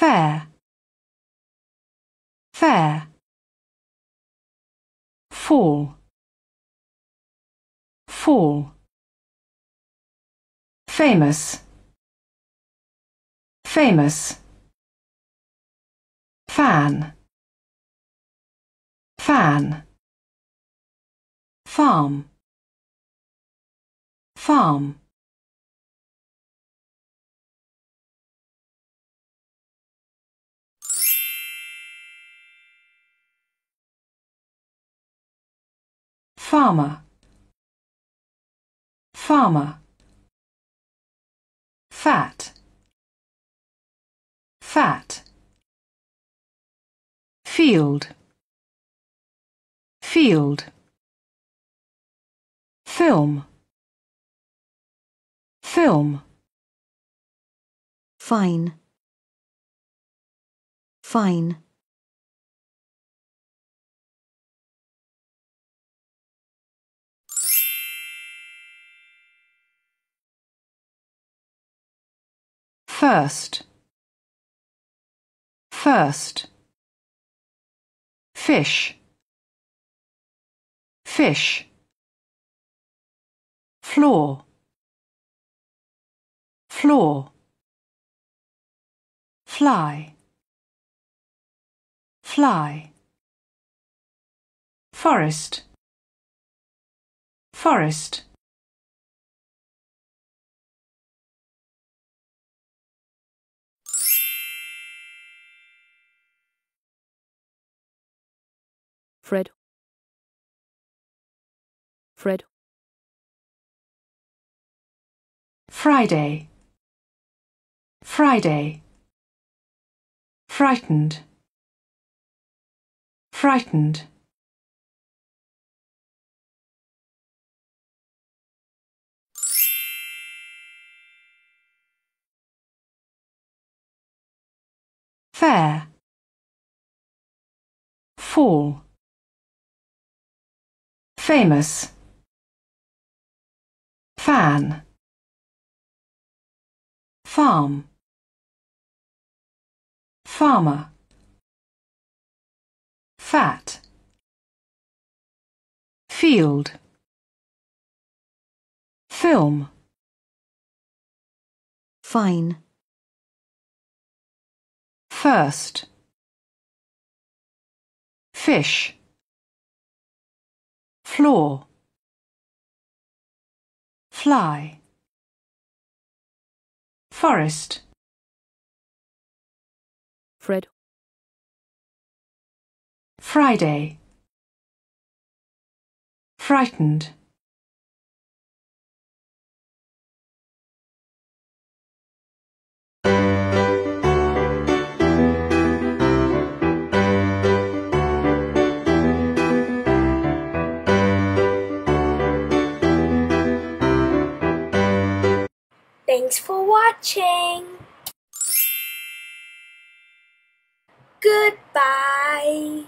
fair fair fall fall famous famous fan fan farm farm farmer farmer fat fat field field film film fine fine First. First. Fish. Fish. Floor. Floor. Fly. Fly. Forest. Forest Fred Fred Friday Friday Frightened Frightened Fair fall Famous. Fan. Farm. Farmer. Fat. Field. Film. Fine. First. Fish floor fly forest Fred Friday frightened Thanks for watching. Goodbye.